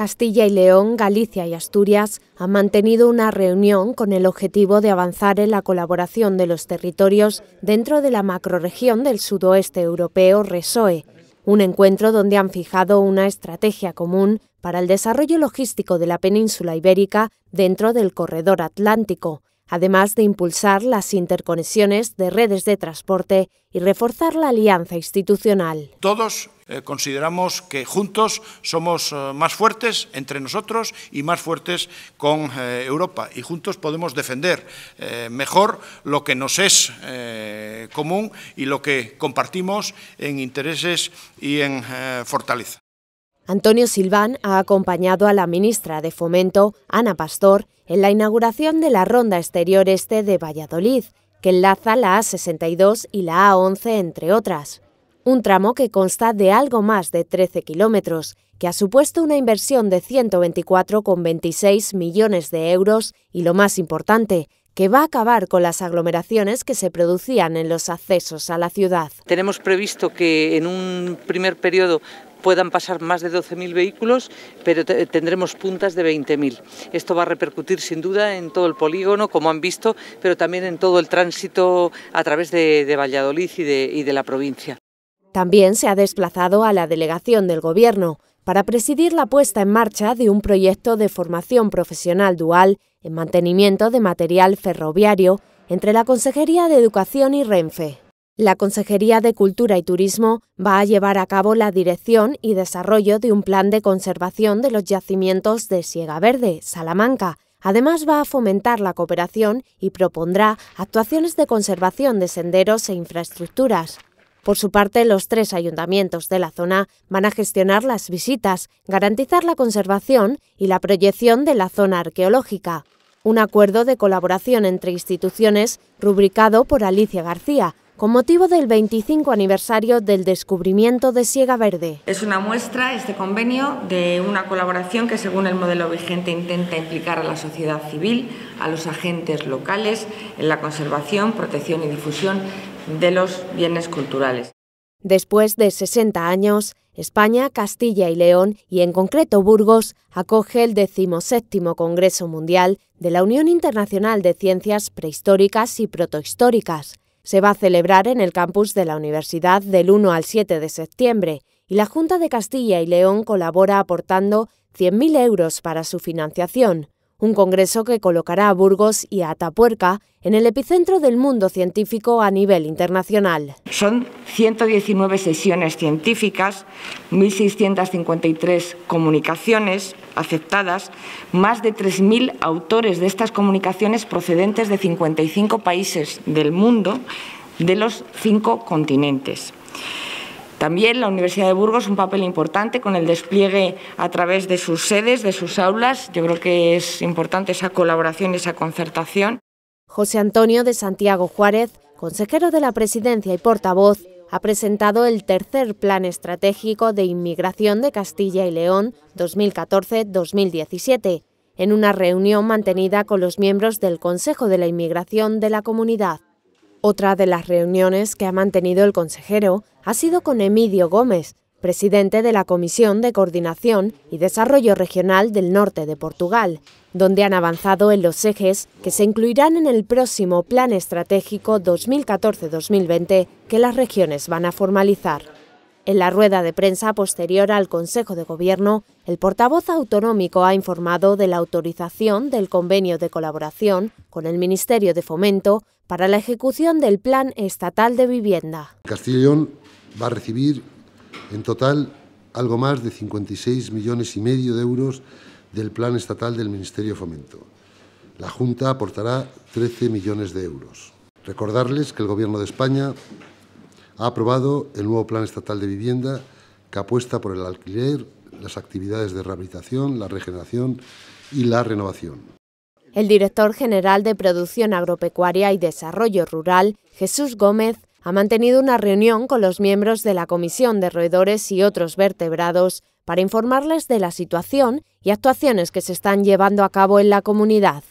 Castilla y León, Galicia y Asturias han mantenido una reunión con el objetivo de avanzar en la colaboración de los territorios dentro de la macroregión del sudoeste europeo RESOE, un encuentro donde han fijado una estrategia común para el desarrollo logístico de la península ibérica dentro del corredor atlántico, además de impulsar las interconexiones de redes de transporte y reforzar la alianza institucional. Todos eh, consideramos que juntos somos eh, más fuertes entre nosotros y más fuertes con eh, Europa y juntos podemos defender mejor lo que nos es común y lo que compartimos en intereses y en fortaleza. Antonio Silván ha acompañado a la ministra de Fomento, Ana Pastor, en la inauguración de la Ronda Exterior Este de Valladolid, que enlaza la A62 y la A11, entre otras un tramo que consta de algo más de 13 kilómetros, que ha supuesto una inversión de 124,26 millones de euros y lo más importante, que va a acabar con las aglomeraciones que se producían en los accesos a la ciudad. Tenemos previsto que en un primer periodo puedan pasar más de 12.000 vehículos, pero tendremos puntas de 20.000. Esto va a repercutir sin duda en todo el polígono, como han visto, pero también en todo el tránsito a través de, Valladolid y de la provincia. También se ha desplazado a la delegación del Gobierno para presidir la puesta en marcha de un proyecto de formación profesional dual en mantenimiento de material ferroviario entre la Consejería de Educación y Renfe. La Consejería de Cultura y Turismo va a llevar a cabo la dirección y desarrollo de un plan de conservación de los yacimientos de Siega Verde, Salamanca. Además va a fomentar la cooperación y propondrá actuaciones de conservación de senderos e infraestructuras. Por su parte, los tres ayuntamientos de la zona van a gestionar las visitas, garantizar la conservación y la proyección de la zona arqueológica. Un acuerdo de colaboración entre instituciones rubricado por Alicia García, con motivo del 25 aniversario del descubrimiento de Siega Verde. Es una muestra, este convenio, de una colaboración que según el modelo vigente intenta implicar a la sociedad civil, a los agentes locales, en la conservación, protección y difusión de los bienes culturales. Después de 60 años, España, Castilla y León, y en concreto Burgos, acoge el decimoséptimo Congreso Mundial de la Unión Internacional de Ciencias Prehistóricas y Protohistóricas. Se va a celebrar en el campus de la universidad del 1 al 7 de septiembre y la Junta de Castilla y León colabora aportando 100.000 euros para su financiación un congreso que colocará a Burgos y a Atapuerca en el epicentro del mundo científico a nivel internacional. Son 119 sesiones científicas, 1.653 comunicaciones aceptadas, más de 3.000 autores de estas comunicaciones procedentes de 55 países del mundo, de los cinco continentes. También la Universidad de Burgos un papel importante con el despliegue a través de sus sedes, de sus aulas. Yo creo que es importante esa colaboración y esa concertación. José Antonio de Santiago Juárez, consejero de la Presidencia y portavoz, ha presentado el tercer Plan Estratégico de Inmigración de Castilla y León 2014-2017, en una reunión mantenida con los miembros del Consejo de la Inmigración de la Comunidad. Otra de las reuniones que ha mantenido el consejero ha sido con Emidio Gómez, presidente de la Comisión de Coordinación y Desarrollo Regional del Norte de Portugal, donde han avanzado en los ejes que se incluirán en el próximo Plan Estratégico 2014-2020 que las regiones van a formalizar. En la rueda de prensa posterior al Consejo de Gobierno, el portavoz autonómico ha informado de la autorización del convenio de colaboración con el Ministerio de Fomento para la ejecución del Plan Estatal de Vivienda. Castilla va a recibir en total algo más de 56 millones y medio de euros del Plan Estatal del Ministerio de Fomento. La Junta aportará 13 millones de euros. Recordarles que el Gobierno de España ha aprobado el nuevo Plan Estatal de Vivienda que apuesta por el alquiler, las actividades de rehabilitación, la regeneración y la renovación. El director general de Producción Agropecuaria y Desarrollo Rural, Jesús Gómez, ha mantenido una reunión con los miembros de la Comisión de Roedores y otros vertebrados para informarles de la situación y actuaciones que se están llevando a cabo en la comunidad.